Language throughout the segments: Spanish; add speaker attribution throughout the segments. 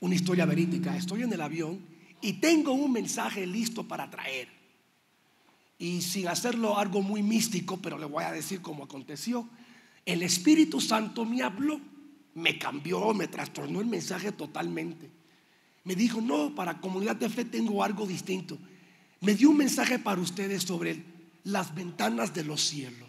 Speaker 1: una historia verídica. Estoy en el avión y tengo un mensaje listo para traer. Y sin hacerlo algo muy místico, pero le voy a decir cómo aconteció. El Espíritu Santo me habló, me cambió, me trastornó el mensaje totalmente. Me dijo, no, para comunidad de fe tengo algo distinto. Me dio un mensaje para ustedes sobre las ventanas de los cielos.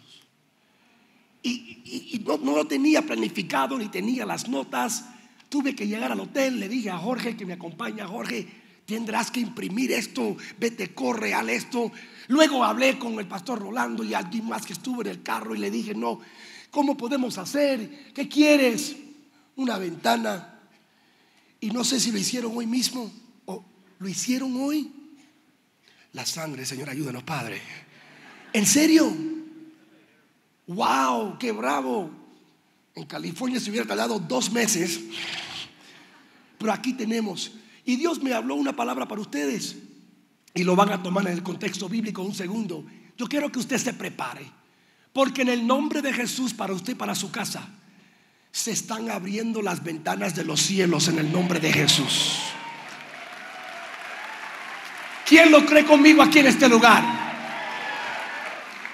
Speaker 1: Y, no lo tenía planificado, ni tenía las notas, Tuve que llegar al hotel, le dije a Jorge que me acompaña, Jorge, tendrás que imprimir esto, vete, corre al esto. Luego hablé con el pastor Rolando y alguien más que estuvo en el carro y le dije, no, ¿cómo podemos hacer? ¿Qué quieres? Una ventana. Y no sé si lo hicieron hoy mismo o lo hicieron hoy. La sangre, Señor, ayúdanos, Padre. ¿En serio? ¡Wow! ¡Qué bravo! En California se hubiera tardado dos meses, pero aquí tenemos. Y Dios me habló una palabra para ustedes y lo van a tomar en el contexto bíblico un segundo. Yo quiero que usted se prepare, porque en el nombre de Jesús para usted, y para su casa, se están abriendo las ventanas de los cielos en el nombre de Jesús. ¿Quién lo cree conmigo aquí en este lugar?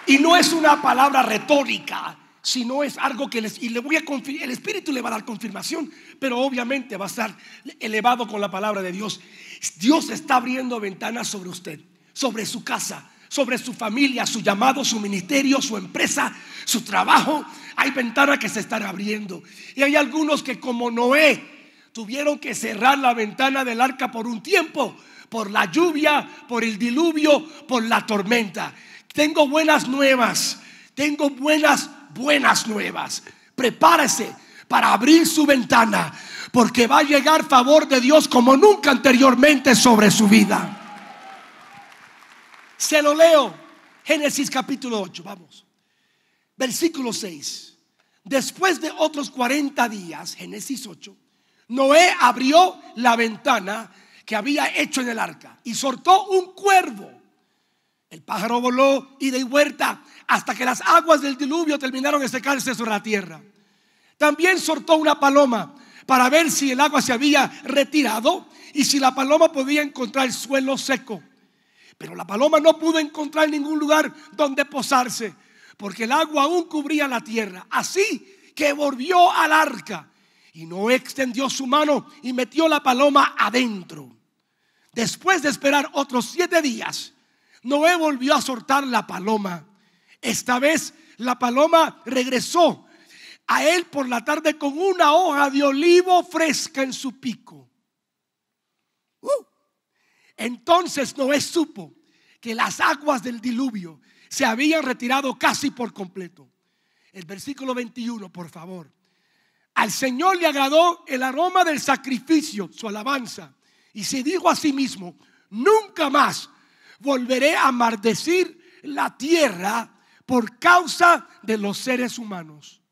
Speaker 1: Y no es una palabra retórica, si no es algo que les, y le voy a confirmar el Espíritu le va a dar confirmación, pero obviamente va a estar elevado con la palabra de Dios. Dios está abriendo ventanas sobre usted, sobre su casa, sobre su familia, su llamado, su ministerio, su empresa, su trabajo. Hay ventanas que se están abriendo. Y hay algunos que como Noé tuvieron que cerrar la ventana del arca por un tiempo, por la lluvia, por el diluvio, por la tormenta. Tengo buenas nuevas, tengo buenas buenas nuevas. Prepárese para abrir su ventana, porque va a llegar favor de Dios como nunca anteriormente sobre su vida. Se lo leo. Génesis capítulo 8, vamos. Versículo 6. Después de otros 40 días, Génesis 8, Noé abrió la ventana que había hecho en el arca y soltó un cuervo el pájaro voló y de vuelta hasta que las aguas del diluvio terminaron de secarse sobre la tierra. También sortó una paloma para ver si el agua se había retirado y si la paloma podía encontrar el suelo seco. Pero la paloma no pudo encontrar ningún lugar donde posarse, porque el agua aún cubría la tierra. Así que volvió al arca y no extendió su mano y metió la paloma adentro. Después de esperar otros siete días, Noé volvió a soltar la paloma. Esta vez la paloma regresó a él por la tarde con una hoja de olivo fresca en su pico. Uh. Entonces Noé supo que las aguas del diluvio se habían retirado casi por completo. El versículo 21, por favor. Al Señor le agradó el aroma del sacrificio, su alabanza, y se dijo a sí mismo, nunca más volveré a mardecir la tierra por causa de los seres humanos.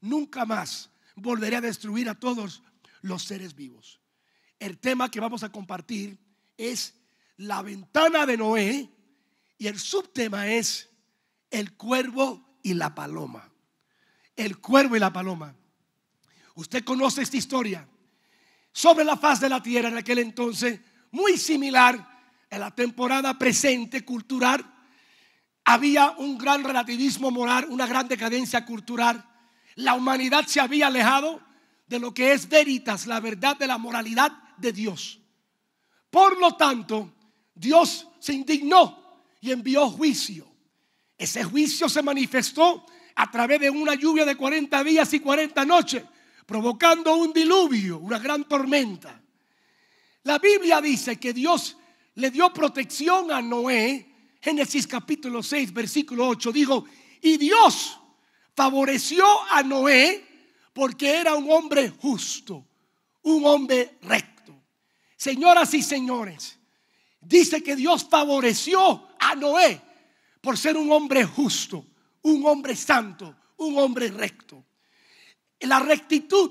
Speaker 1: Nunca más volveré a destruir a todos los seres vivos. El tema que vamos a compartir es la ventana de Noé y el subtema es el cuervo y la paloma. El cuervo y la paloma. Usted conoce esta historia. Sobre la faz de la tierra en aquel entonces, muy similar en la temporada presente cultural, había un gran relativismo moral, una gran decadencia cultural. La humanidad se había alejado de lo que es veritas, la verdad de la moralidad de Dios. Por lo tanto, Dios se indignó y envió juicio. Ese juicio se manifestó a través de una lluvia de 40 días y 40 noches, provocando un diluvio, una gran tormenta. La Biblia dice que Dios le dio protección a Noé. Génesis capítulo 6, versículo 8, dijo, y Dios favoreció a Noé porque era un hombre justo, un hombre recto. Señoras y señores, dice que Dios favoreció a Noé por ser un hombre justo, un hombre santo, un hombre recto. La rectitud,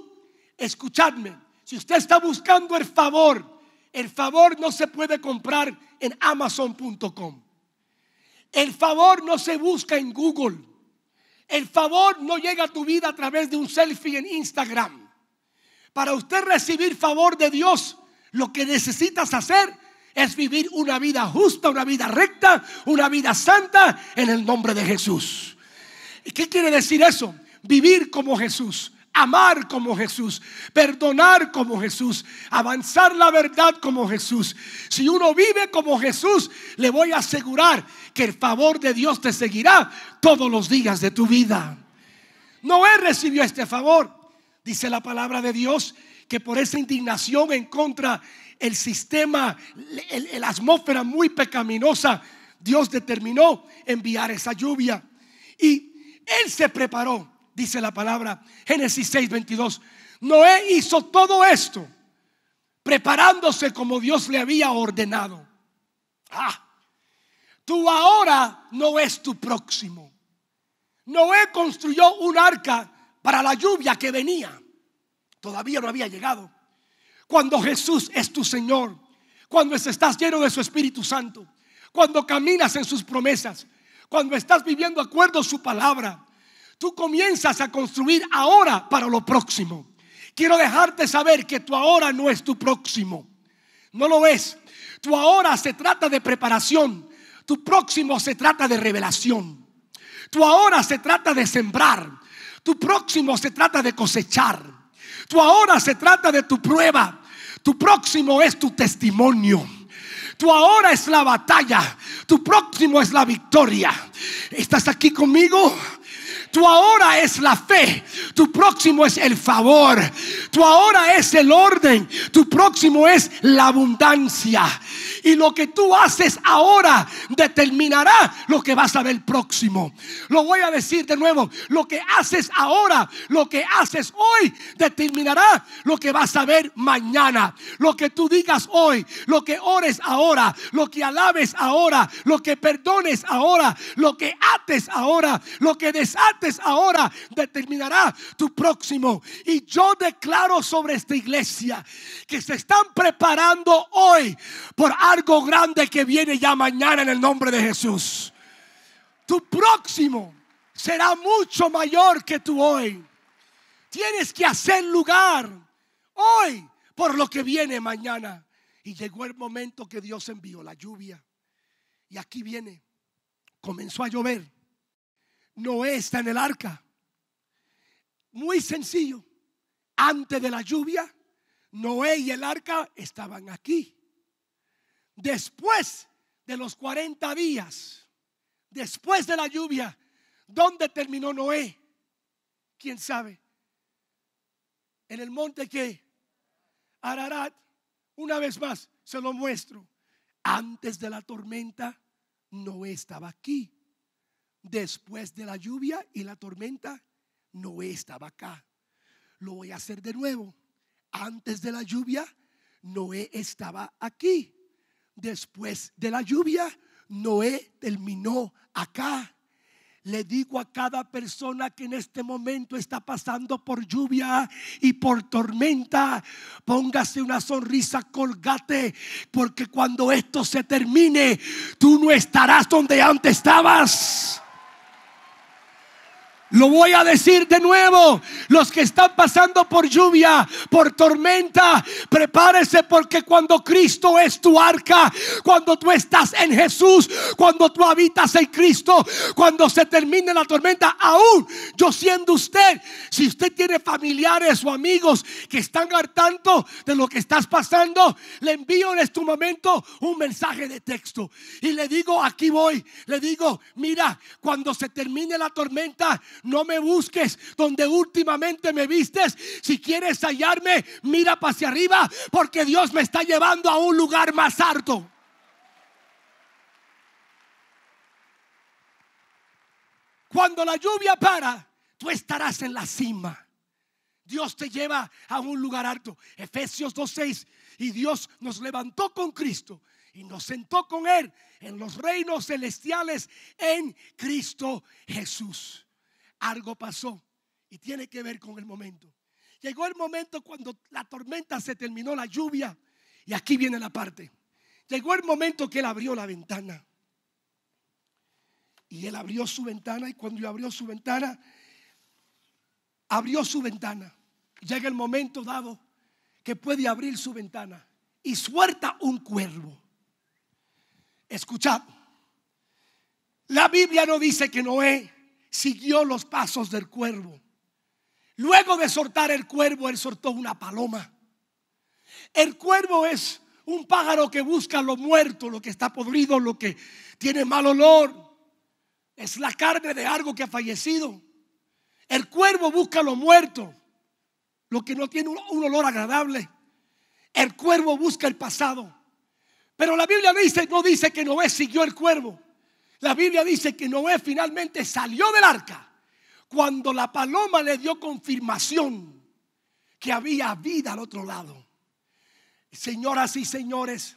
Speaker 1: escuchadme, si usted está buscando el favor, el favor no se puede comprar en amazon.com. El favor no se busca en Google. El favor no llega a tu vida a través de un selfie en Instagram. Para usted recibir favor de Dios, lo que necesitas hacer es vivir una vida justa, una vida recta, una vida santa en el nombre de Jesús. ¿Qué quiere decir eso? Vivir como Jesús amar como Jesús, perdonar como Jesús, avanzar la verdad como Jesús. Si uno vive como Jesús, le voy a asegurar que el favor de Dios te seguirá todos los días de tu vida. Noé recibió este favor, dice la palabra de Dios, que por esa indignación en contra el sistema, la atmósfera muy pecaminosa, Dios determinó enviar esa lluvia. Y él se preparó dice la palabra. Génesis 6, 22. Noé hizo todo esto preparándose como Dios le había ordenado. Ah, Tú ahora no es tu próximo. Noé construyó un arca para la lluvia que venía. Todavía no había llegado. Cuando Jesús es tu Señor, cuando estás lleno de su Espíritu Santo, cuando caminas en sus promesas, cuando estás viviendo acuerdo a su palabra, tú comienzas a construir ahora para lo próximo. Quiero dejarte saber que tu ahora no es tu próximo. No lo es. Tu ahora se trata de preparación. Tu próximo se trata de revelación. Tu ahora se trata de sembrar. Tu próximo se trata de cosechar. Tu ahora se trata de tu prueba. Tu próximo es tu testimonio. Tu ahora es la batalla. Tu próximo es la victoria. ¿Estás aquí conmigo? Tu ahora es la fe, tu próximo es el favor, tu ahora es el orden, tu próximo es la abundancia. Y lo que tú haces ahora determinará lo que vas a ver próximo. Lo voy a decir de nuevo. Lo que haces ahora, lo que haces hoy, determinará lo que vas a ver mañana. Lo que tú digas hoy, lo que ores ahora, lo que alabes ahora, lo que perdones ahora, lo que ates ahora, lo que desates ahora, determinará tu próximo. Y yo declaro sobre esta iglesia que se están preparando hoy por algo grande que viene ya mañana en el nombre de Jesús. Tu próximo será mucho mayor que tú hoy. Tienes que hacer lugar hoy por lo que viene mañana. Y llegó el momento que Dios envió la lluvia. Y aquí viene. Comenzó a llover. Noé está en el arca. Muy sencillo. Antes de la lluvia, Noé y el arca estaban aquí. Después de los 40 días, después de la lluvia, ¿dónde terminó Noé? ¿Quién sabe? En el monte que Ararat, una vez más, se lo muestro. Antes de la tormenta, Noé estaba aquí. Después de la lluvia y la tormenta, Noé estaba acá. Lo voy a hacer de nuevo. Antes de la lluvia, Noé estaba aquí. Después de la lluvia, Noé terminó acá. Le digo a cada persona que en este momento está pasando por lluvia y por tormenta, póngase una sonrisa, colgate, porque cuando esto se termine, tú no estarás donde antes estabas. Lo voy a decir de nuevo. Los que están pasando por lluvia, por tormenta, prepárese porque cuando Cristo es tu arca, cuando tú estás en Jesús, cuando tú habitas en Cristo, cuando se termine la tormenta, aún yo siendo usted, si usted tiene familiares o amigos que están al tanto de lo que estás pasando, le envío en este momento un mensaje de texto y le digo, aquí voy, le digo, mira, cuando se termine la tormenta, no me busques donde últimamente me vistes. Si quieres hallarme, mira hacia arriba, porque Dios me está llevando a un lugar más alto. Cuando la lluvia para, tú estarás en la cima. Dios te lleva a un lugar alto. Efesios 2.6. Y Dios nos levantó con Cristo y nos sentó con Él en los reinos celestiales en Cristo Jesús algo pasó y tiene que ver con el momento. Llegó el momento cuando la tormenta se terminó, la lluvia, y aquí viene la parte. Llegó el momento que él abrió la ventana. Y él abrió su ventana y cuando abrió su ventana, abrió su ventana. Llega el momento dado que puede abrir su ventana y suelta un cuervo. Escuchad, la Biblia no dice que Noé siguió los pasos del cuervo. Luego de soltar el cuervo, él soltó una paloma. El cuervo es un pájaro que busca lo muerto, lo que está podrido, lo que tiene mal olor. Es la carne de algo que ha fallecido. El cuervo busca lo muerto, lo que no tiene un olor agradable. El cuervo busca el pasado. Pero la Biblia dice, no dice que Noé siguió el cuervo. La Biblia dice que Noé finalmente salió del arca cuando la paloma le dio confirmación que había vida al otro lado. Señoras y señores,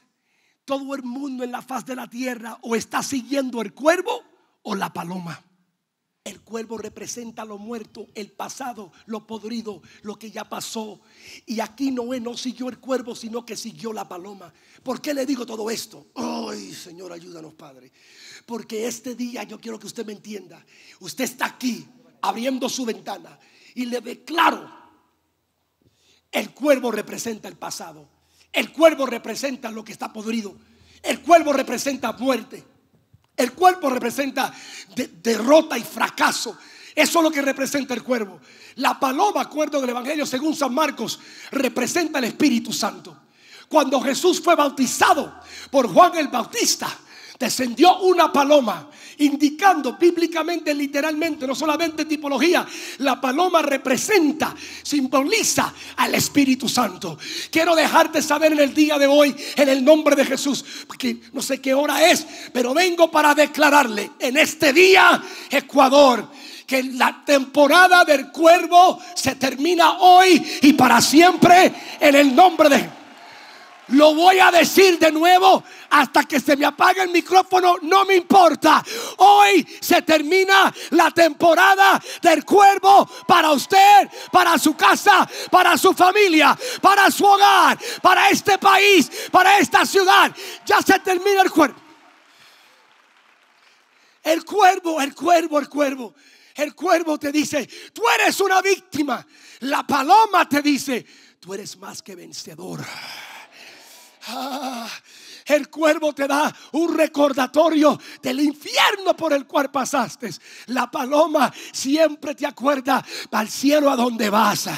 Speaker 1: todo el mundo en la faz de la tierra o está siguiendo el cuervo o la paloma. El cuervo representa lo muerto, el pasado, lo podrido, lo que ya pasó. Y aquí Noé no siguió el cuervo, sino que siguió la paloma. ¿Por qué le digo todo esto? Oh, Señor, ayúdanos, Padre. Porque este día yo quiero que usted me entienda. Usted está aquí abriendo su ventana y le declaro, el cuervo representa el pasado. El cuervo representa lo que está podrido. El cuervo representa muerte. El cuervo representa derrota y fracaso. Eso es lo que representa el cuervo. La paloma, acuerdo del Evangelio según San Marcos, representa el Espíritu Santo. Cuando Jesús fue bautizado por Juan el Bautista, descendió una paloma, indicando bíblicamente, literalmente, no solamente tipología, la paloma representa, simboliza al Espíritu Santo. Quiero dejarte saber en el día de hoy, en el nombre de Jesús, porque no sé qué hora es, pero vengo para declararle en este día, Ecuador, que la temporada del cuervo se termina hoy y para siempre en el nombre de lo voy a decir de nuevo hasta que se me apague el micrófono, no me importa. Hoy se termina la temporada del cuervo para usted, para su casa, para su familia, para su hogar, para este país, para esta ciudad. Ya se termina el cuervo. El cuervo, el cuervo, el cuervo. El cuervo te dice, tú eres una víctima. La paloma te dice, tú eres más que vencedor Ah, el cuervo te da un recordatorio del infierno por el cual pasaste. La paloma siempre te acuerda al cielo a donde vas.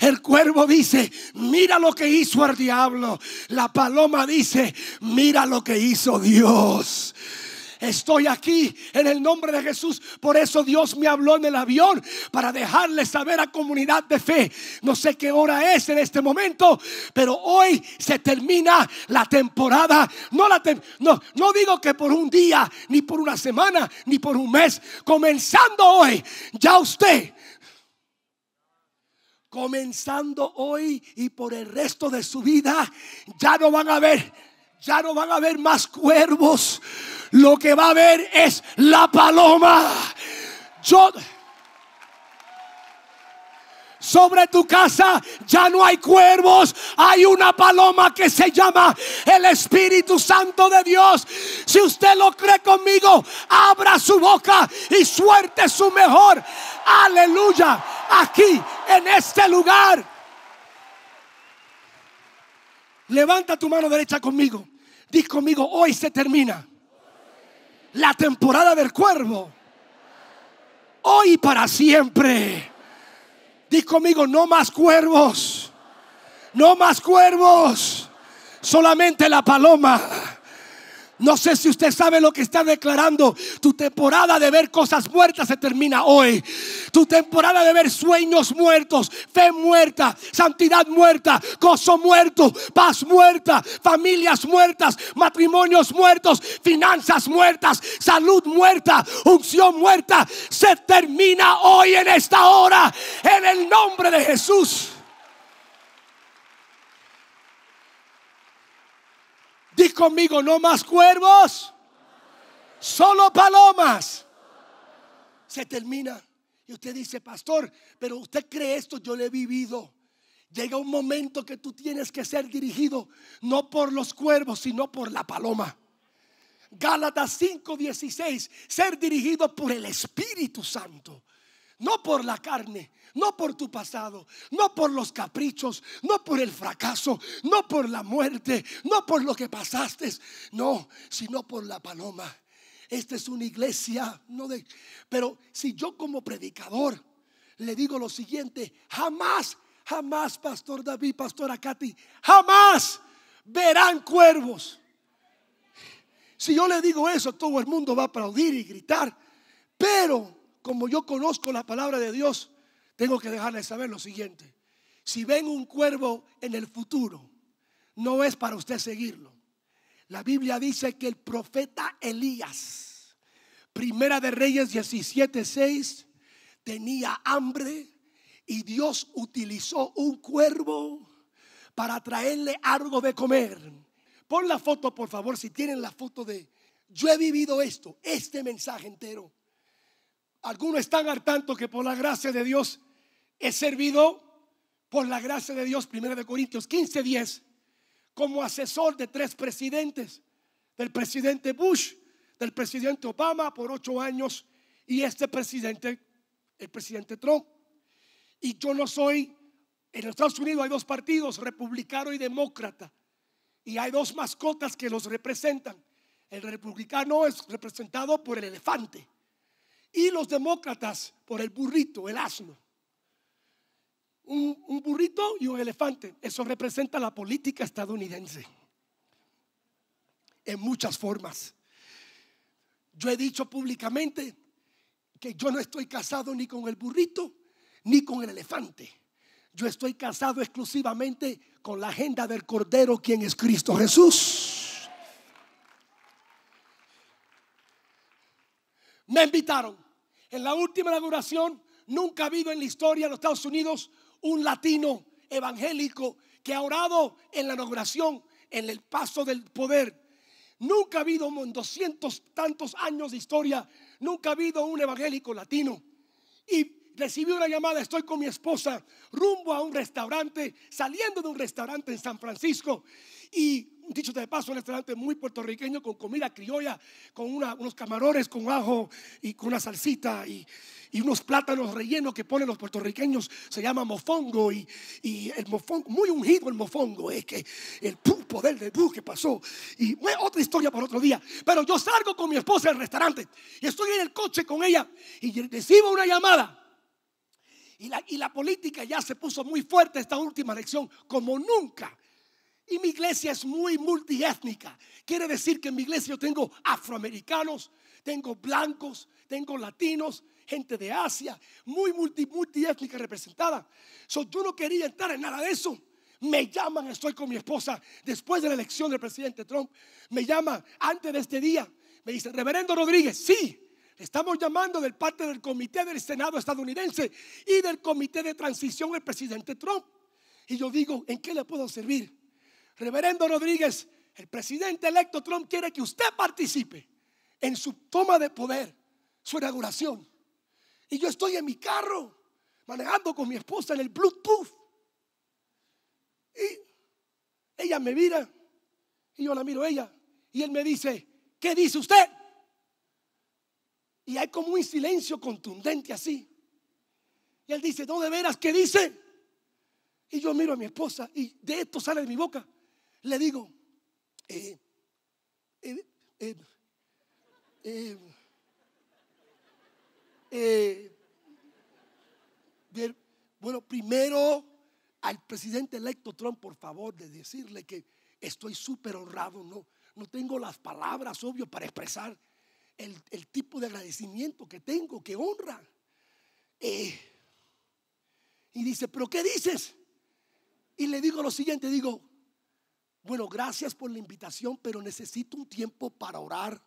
Speaker 1: El cuervo dice, mira lo que hizo el diablo. La paloma dice, mira lo que hizo Dios. Estoy aquí en el nombre de Jesús. Por eso Dios me habló en el avión para dejarle saber a comunidad de fe. No sé qué hora es en este momento, pero hoy se termina la temporada. No, la no digo que por un día, ni por una semana, ni por un mes. Comenzando hoy, ya usted comenzando hoy y por el resto de su vida, ya no van a ver, ya no van a ver más cuervos, lo que va a ver es la paloma. Yo sobre tu casa ya no hay cuervos, hay una paloma que se llama el Espíritu Santo de Dios. Si usted lo cree conmigo, abra su boca y suerte su mejor. Aleluya, aquí en este lugar. Levanta tu mano derecha conmigo. Dí conmigo, hoy se termina la temporada del cuervo. Hoy para siempre. Di conmigo, no más cuervos. No más cuervos. Solamente la paloma. No sé si usted sabe lo que está declarando. Tu temporada de ver cosas muertas se termina hoy. Tu temporada de ver sueños muertos, fe muerta, santidad muerta, gozo muerto, paz muerta, familias muertas, matrimonios muertos, finanzas muertas, salud muerta, unción muerta, se termina hoy en esta hora. En el nombre de Jesús. Di conmigo, no más cuervos, solo palomas. Se termina. Y usted dice, pastor, pero usted cree esto, yo lo he vivido. Llega un momento que tú tienes que ser dirigido no por los cuervos, sino por la paloma. Gálatas 5:16, ser dirigido por el Espíritu Santo, no por la carne, no por tu pasado, no por los caprichos, no por el fracaso, no por la muerte, no por lo que pasaste, no, sino por la paloma. Esta es una iglesia, no de, pero si yo como predicador le digo lo siguiente, jamás, jamás, pastor David, pastora Katy, jamás verán cuervos. Si yo le digo eso, todo el mundo va a aplaudir y gritar, pero como yo conozco la palabra de Dios, tengo que dejarles saber lo siguiente. Si ven un cuervo en el futuro, no es para usted seguirlo. La Biblia dice que el profeta Elías, Primera de Reyes 17, 6, tenía hambre y Dios utilizó un cuervo para traerle algo de comer. Pon la foto, por favor, si tienen la foto de... Yo he vivido esto, este mensaje entero. Algunos están al tanto que por la gracia de Dios he servido por la gracia de Dios, 1 Corintios 15, 10, como asesor de tres presidentes, del presidente Bush, del presidente Obama por ocho años y este presidente, el presidente Trump. Y yo no soy, en los Estados Unidos hay dos partidos, republicano y demócrata, y hay dos mascotas que los representan. El republicano es representado por el elefante y los demócratas por el burrito, el asno un, burrito y un elefante. Eso representa la política estadounidense en muchas formas. Yo he dicho públicamente que yo no estoy casado ni con el burrito ni con el elefante. Yo estoy casado exclusivamente con la agenda del Cordero, quien es Cristo Jesús. Me invitaron. En la última inauguración, nunca ha habido en la historia de los Estados Unidos un latino evangélico que ha orado en la inauguración, en el paso del poder. Nunca ha habido en 200 tantos años de historia, nunca ha habido un evangélico latino. Y recibí una llamada, estoy con mi esposa, rumbo a un restaurante, saliendo de un restaurante en San Francisco. Y dicho de paso, un restaurante muy puertorriqueño con comida criolla, con unos camarones con ajo y con una salsita y, unos plátanos rellenos que ponen los puertorriqueños. Se llama mofongo y, el mofongo, muy ungido el mofongo, es que el poder del bus que pasó. Y otra historia para otro día. Pero yo salgo con mi esposa del restaurante y estoy en el coche con ella y recibo una llamada. Y la, y la política ya se puso muy fuerte esta última elección, como nunca. Y mi iglesia es muy multiétnica. Quiere decir que en mi iglesia yo tengo afroamericanos, tengo blancos, tengo latinos, gente de Asia, muy multi, multiétnica representada. So, yo no quería entrar en nada de eso. Me llaman, estoy con mi esposa después de la elección del presidente Trump. Me llama antes de este día. Me dice Reverendo Rodríguez, sí, Estamos llamando del parte del Comité del Senado estadounidense y del Comité de Transición el presidente Trump. Y yo digo, ¿en qué le puedo servir? Reverendo Rodríguez, el presidente electo Trump quiere que usted participe en su toma de poder, su inauguración. Y yo estoy en mi carro, manejando con mi esposa en el Bluetooth. Y ella me mira, y yo la miro a ella, y él me dice, ¿qué dice usted? Y hay como un silencio contundente así. Y él dice, no, de veras, ¿qué dice? Y yo miro a mi esposa y de esto sale de mi boca. Le digo, eh, eh, eh, bueno, primero al presidente electo Trump, por favor, de decirle que estoy súper honrado, no, no tengo las palabras, obvio, para expresar el, tipo de agradecimiento que tengo, que honra. y dice, pero ¿qué dices? Y le digo lo siguiente, digo, bueno, gracias por la invitación, pero necesito un tiempo para orar.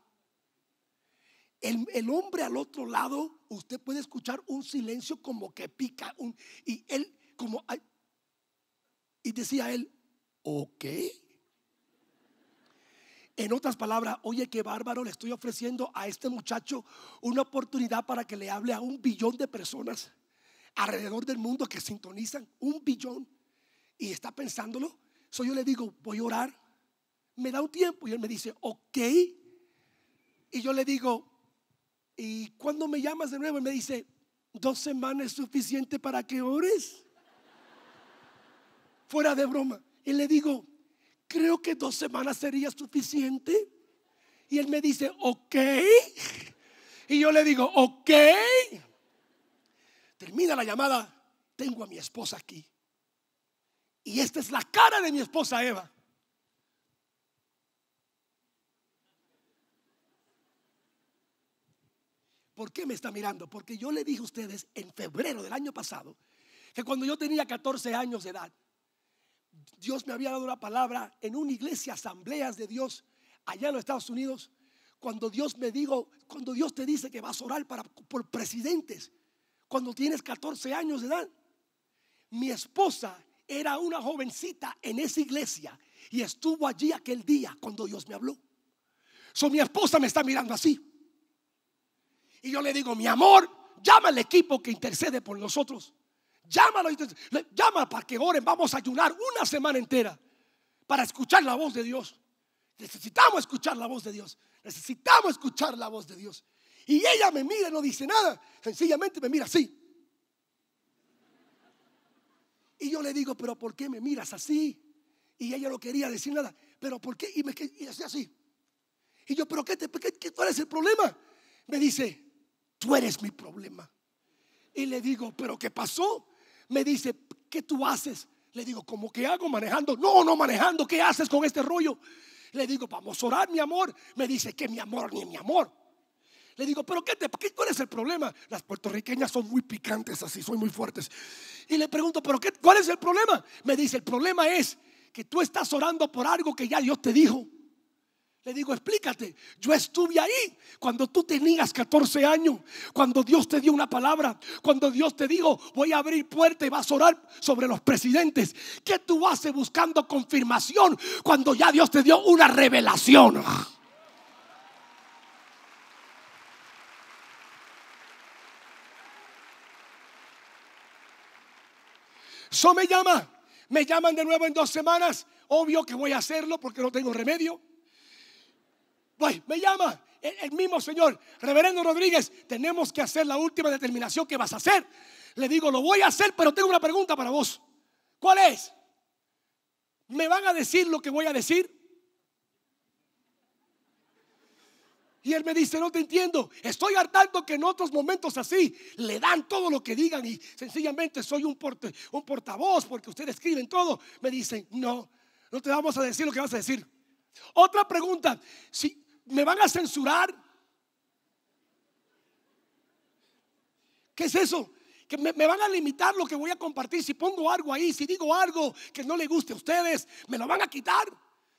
Speaker 1: El, hombre al otro lado, usted puede escuchar un silencio como que pica. Un, y él, como. Y decía él, ok. En otras palabras, oye, qué bárbaro, le estoy ofreciendo a este muchacho una oportunidad para que le hable a un billón de personas alrededor del mundo que sintonizan, un billón. Y está pensándolo So yo le digo, voy a orar. Me da un tiempo y él me dice, ok. Y yo le digo, ¿y cuando me llamas de nuevo? Y me dice, dos semanas es suficiente para que ores. Fuera de broma. Y le digo, creo que dos semanas sería suficiente. Y él me dice, ok. Y yo le digo, ok. Termina la llamada. Tengo a mi esposa aquí. Y esta es la cara de mi esposa Eva. ¿Por qué me está mirando? Porque yo le dije a ustedes en febrero del año pasado que cuando yo tenía 14 años de edad, Dios me había dado la palabra en una iglesia, asambleas de Dios, allá en los Estados Unidos, cuando Dios me dijo, cuando Dios te dice que vas a orar para, por presidentes, cuando tienes 14 años de edad, mi esposa era una jovencita en esa iglesia y estuvo allí aquel día cuando Dios me habló. So, mi esposa me está mirando así. Y yo le digo, mi amor, llama al equipo que intercede por nosotros. Llámalo, llama para que oren. Vamos a ayunar una semana entera para escuchar la voz de Dios. Necesitamos escuchar la voz de Dios. Necesitamos escuchar la voz de Dios. Y ella me mira y no dice nada. Sencillamente me mira así. Y yo le digo, pero ¿por qué me miras así? Y ella no quería decir nada, pero ¿por qué? Y me y así, así. Y yo, pero qué, te, qué, qué, ¿cuál es el problema? Me dice, tú eres mi problema. Y le digo, pero ¿qué pasó? Me dice, ¿qué tú haces? Le digo, ¿cómo que hago manejando? No, no manejando, ¿qué haces con este rollo? Le digo, vamos a orar, mi amor. Me dice, que mi amor, ni mi amor. Le digo, pero qué te, ¿cuál es el problema? Las puertorriqueñas son muy picantes así, son muy fuertes. Y le pregunto, pero qué, ¿cuál es el problema? Me dice, el problema es que tú estás orando por algo que ya Dios te dijo. Le digo, explícate, yo estuve ahí cuando tú tenías 14 años, cuando Dios te dio una palabra, cuando Dios te dijo, voy a abrir puerta y vas a orar sobre los presidentes. ¿Qué tú haces buscando confirmación cuando ya Dios te dio una revelación? Eso me llama, me llaman de nuevo en dos semanas. Obvio que voy a hacerlo porque no tengo remedio. Voy, me llama el, el mismo señor, Reverendo Rodríguez. Tenemos que hacer la última determinación que vas a hacer. Le digo, lo voy a hacer, pero tengo una pregunta para vos. ¿Cuál es? ¿Me van a decir lo que voy a decir? Y él me dice, no te entiendo, estoy hartando que en otros momentos así le dan todo lo que digan y sencillamente soy un, un portavoz porque ustedes escriben todo. Me dicen, no, no te vamos a decir lo que vas a decir. Otra pregunta, si me van a censurar, ¿qué es eso? Que me, me, van a limitar lo que voy a compartir. Si pongo algo ahí, si digo algo que no le guste a ustedes, me lo van a quitar.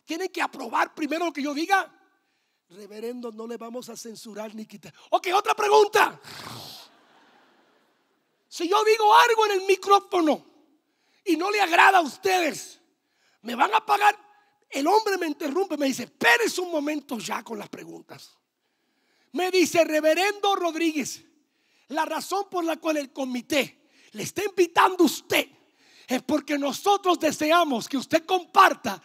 Speaker 1: Tienen que aprobar primero lo que yo diga. Reverendo, no le vamos a censurar ni quitar. Ok, otra pregunta. Si yo digo algo en el micrófono y no le agrada a ustedes, me van a pagar. El hombre me interrumpe, me dice, espérese un momento ya con las preguntas. Me dice, reverendo Rodríguez, la razón por la cual el comité le está invitando a usted es porque nosotros deseamos que usted comparta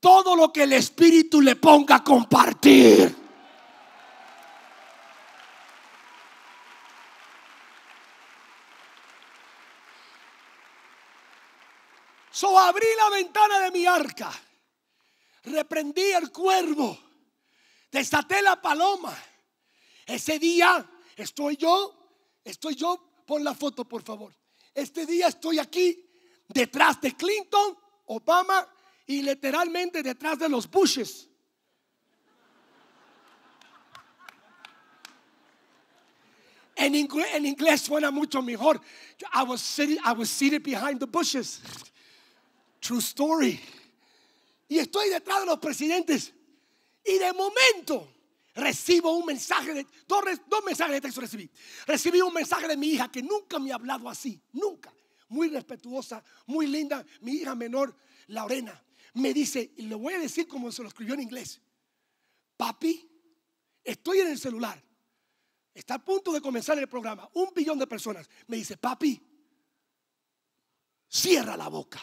Speaker 1: todo lo que el Espíritu le ponga a compartir. So abrí la ventana de mi arca, reprendí el cuervo, desaté la paloma. Ese día estoy yo, estoy yo, pon la foto por favor. Este día estoy aquí detrás de Clinton, Obama y literalmente detrás de los bushes. En, inglés suena mucho mejor. I was, sitting, I was seated behind the bushes. True story. Y estoy detrás de los presidentes. Y de momento recibo un mensaje, de, dos, dos mensajes de texto recibí. Recibí un mensaje de mi hija que nunca me ha hablado así, nunca. Muy respetuosa, muy linda. Mi hija menor, Lorena, me dice, y lo voy a decir como se lo escribió en inglés, papi, estoy en el celular, está a punto de comenzar el programa, un billón de personas, me dice, papi, cierra la boca.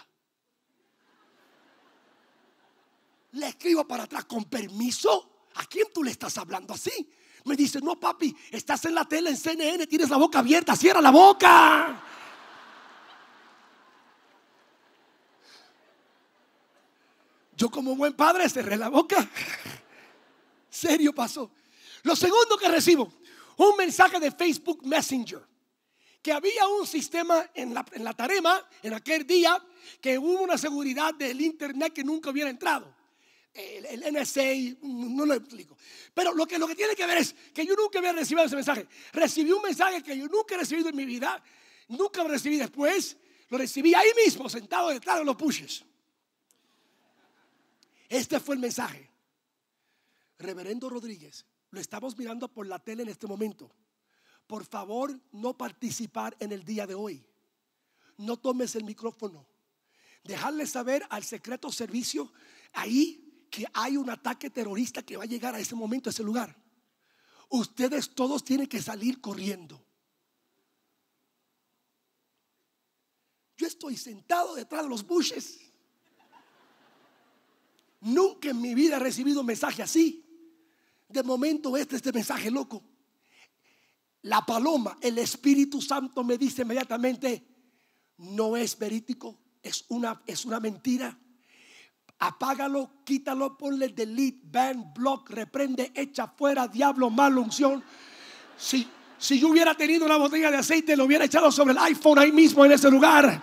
Speaker 1: Le escribo para atrás con permiso. ¿A quién tú le estás hablando así? Me dice, no, papi, estás en la tele, en CNN, tienes la boca abierta, cierra la boca. Yo como buen padre cerré la boca. Serio pasó. Lo segundo que recibo, un mensaje de Facebook Messenger, que había un sistema en la, en tarema, en aquel día, que hubo una seguridad del Internet que nunca hubiera entrado. El, NSA, no lo explico. Pero lo que, lo que tiene que ver es que yo nunca había recibido ese mensaje. Recibí un mensaje que yo nunca he recibido en mi vida, nunca lo recibí después, lo recibí ahí mismo, sentado detrás de los pushes. Este fue el mensaje. Reverendo Rodríguez, lo estamos mirando por la tele en este momento. Por favor, no participar en el día de hoy. No tomes el micrófono. Dejarle saber al secreto servicio ahí que hay un ataque terrorista que va a llegar a ese momento, a ese lugar. Ustedes todos tienen que salir corriendo. Yo estoy sentado detrás de los bushes Nunca en mi vida he recibido un mensaje así. De momento este, es este mensaje loco. La paloma, el Espíritu Santo me dice inmediatamente, no es verídico, es una, es una mentira. Apágalo, quítalo, ponle delete, ban, block, reprende, echa fuera, diablo, mal unción. Si, si yo hubiera tenido una botella de aceite, lo hubiera echado sobre el iPhone ahí mismo en ese lugar.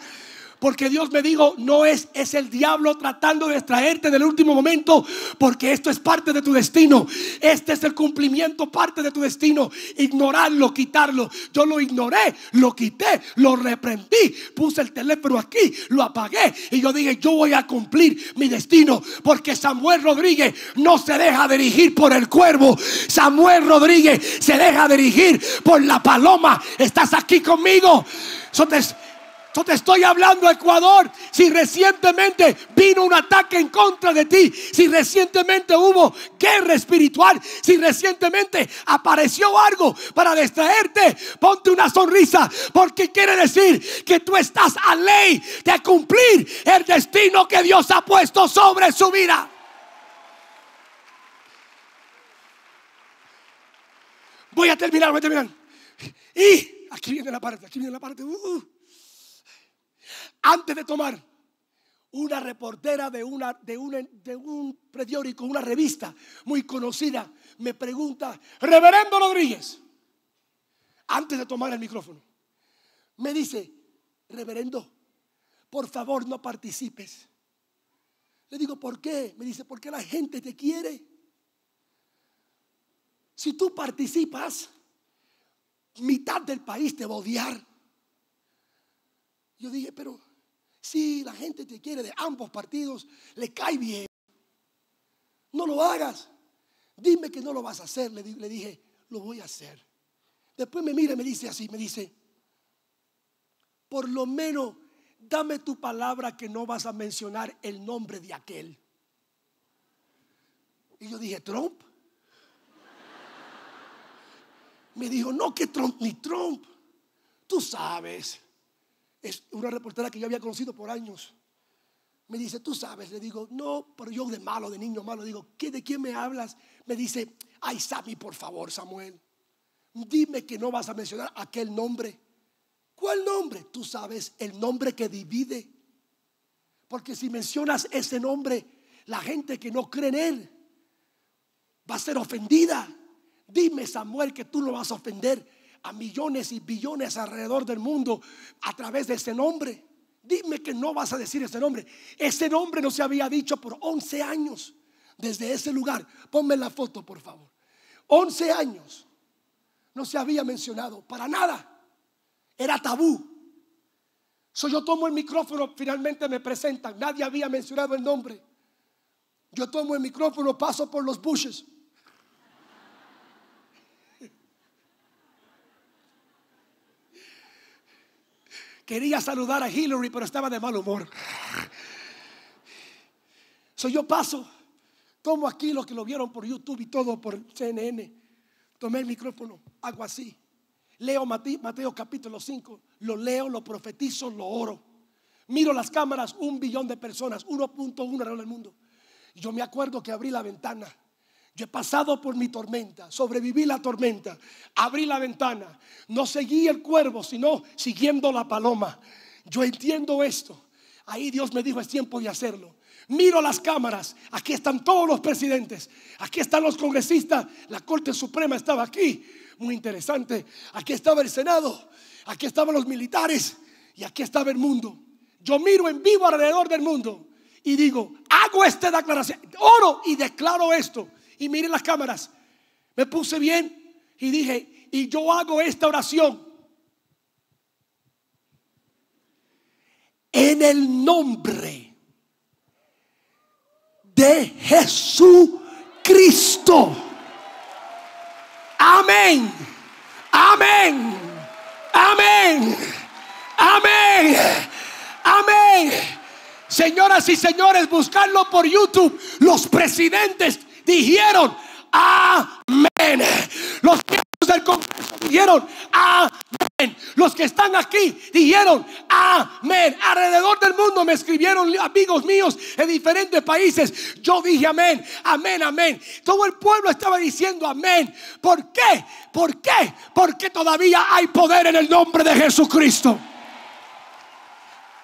Speaker 1: Porque Dios me dijo, no es, es el diablo tratando de extraerte del último momento, porque esto es parte de tu destino. Este es el cumplimiento, parte de tu destino. Ignorarlo, quitarlo. Yo lo ignoré, lo quité, lo reprendí, puse el teléfono aquí, lo apagué y yo dije, yo voy a cumplir mi destino, porque Samuel Rodríguez no se deja dirigir por el cuervo. Samuel Rodríguez se deja dirigir por la paloma. ¿Estás aquí conmigo? So te estoy hablando, Ecuador. Si recientemente vino un ataque en contra de ti, si recientemente hubo guerra espiritual, si recientemente apareció algo para distraerte, ponte una sonrisa, porque quiere decir que tú estás a ley de cumplir el destino que Dios ha puesto sobre su vida. Voy a terminar, voy a terminar. Y aquí viene la parte, aquí viene la parte. Uh, antes de tomar. Una reportera de, una, de, de un periódico, una revista muy conocida, me pregunta, Reverendo Rodríguez, antes de tomar el micrófono, me dice, Reverendo, por favor no participes. Le digo, ¿por qué? Me dice, porque la gente te quiere. Si tú participas, mitad del país te va a odiar. Yo dije, pero si la gente te quiere de ambos partidos, le cae bien. No lo hagas. Dime que no lo vas a hacer. Le, le dije, lo voy a hacer. Después me mira y me dice así, me dice, por lo menos dame tu palabra que no vas a mencionar el nombre de aquel. Y yo dije, Trump. Me dijo, no, que Trump ni Trump. Tú sabes es una reportera que yo había conocido por años. Me dice, tú sabes, le digo, no, pero yo de malo, de niño malo, digo, ¿qué, ¿de quién me hablas? Me dice, ay, Sammy, por favor, Samuel, dime que no vas a mencionar aquel nombre. ¿Cuál nombre? Tú sabes, el nombre que divide. Porque si mencionas ese nombre, la gente que no cree en él va a ser ofendida. Dime, Samuel, que tú no vas a ofender a millones y billones alrededor del mundo a través de ese nombre. Dime que no vas a decir ese nombre. Ese nombre no se había dicho por 11 años desde ese lugar. Ponme la foto, por favor. 11 años no se había mencionado para nada. Era tabú. Soy yo tomo el micrófono, finalmente me presentan. Nadie había mencionado el nombre. Yo tomo el micrófono, paso por los bushes. Quería saludar a Hillary, pero estaba de mal humor. So yo paso, Tomo aquí los que lo vieron por YouTube y todo por CNN. Tomé el micrófono, hago así. Leo Mateo, capítulo 5, lo leo, lo profetizo, lo oro. Miro las cámaras, un billón de personas, 1.1 alrededor el mundo. Yo me acuerdo que abrí la ventana yo he pasado por mi tormenta, sobreviví la tormenta, abrí la ventana, no seguí el cuervo, sino siguiendo la paloma. Yo entiendo esto. Ahí Dios me dijo, es tiempo de hacerlo. Miro las cámaras, aquí están todos los presidentes, aquí están los congresistas, la Corte Suprema estaba aquí, muy interesante, aquí estaba el Senado, aquí estaban los militares y aquí estaba el mundo. Yo miro en vivo alrededor del mundo y digo, hago esta declaración, oro y declaro esto y miren las cámaras. Me puse bien y dije, y yo hago esta oración. En el nombre de Jesucristo. Amén. Amén. Amén. Amén. Amén. Señoras y señores, buscarlo por YouTube. Los presidentes dijeron, amén. Los miembros del Congreso dijeron, amén. Los que están aquí dijeron, amén. Alrededor del mundo me escribieron amigos míos en diferentes países. Yo dije, amén, amén, amén. Todo el pueblo estaba diciendo, amén. ¿Por qué? ¿Por qué? Porque todavía hay poder en el nombre de Jesucristo.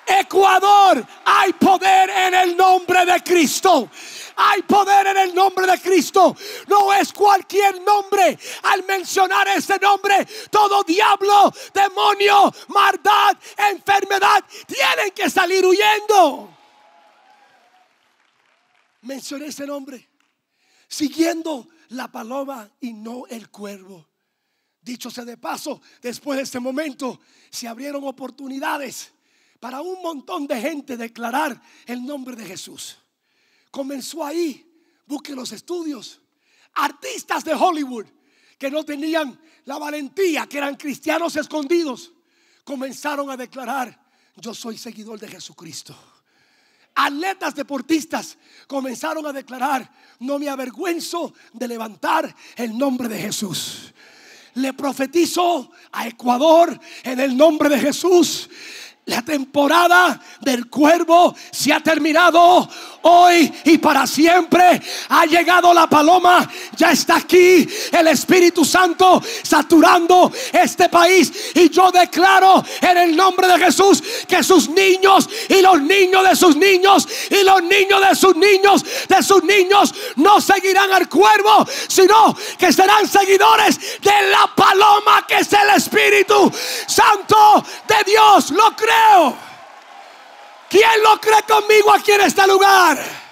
Speaker 1: Ecuador, hay poder en el nombre de Cristo. Hay poder en el nombre de Cristo. No es cualquier nombre. Al mencionar ese nombre, todo diablo, demonio, maldad, enfermedad, tienen que salir huyendo. Mencioné ese nombre. Siguiendo la paloma y no el cuervo. Dicho sea de paso, después de este momento se abrieron oportunidades para un montón de gente declarar el nombre de Jesús. Comenzó ahí, busque los estudios, artistas de Hollywood que no tenían la valentía, que eran cristianos escondidos, comenzaron a declarar, yo soy seguidor de Jesucristo. Atletas deportistas comenzaron a declarar, no me avergüenzo de levantar el nombre de Jesús. Le profetizo a Ecuador en el nombre de Jesús la temporada del cuervo se ha terminado hoy y para siempre. Ha llegado la paloma, ya está aquí el Espíritu Santo saturando este país. Y yo declaro en el nombre de Jesús que sus niños y los niños de sus niños y los niños de sus niños de sus niños no seguirán al cuervo, sino que serán seguidores de la paloma que es el Espíritu Santo de Dios. Lo ¿Quién lo cree conmigo aquí en este lugar?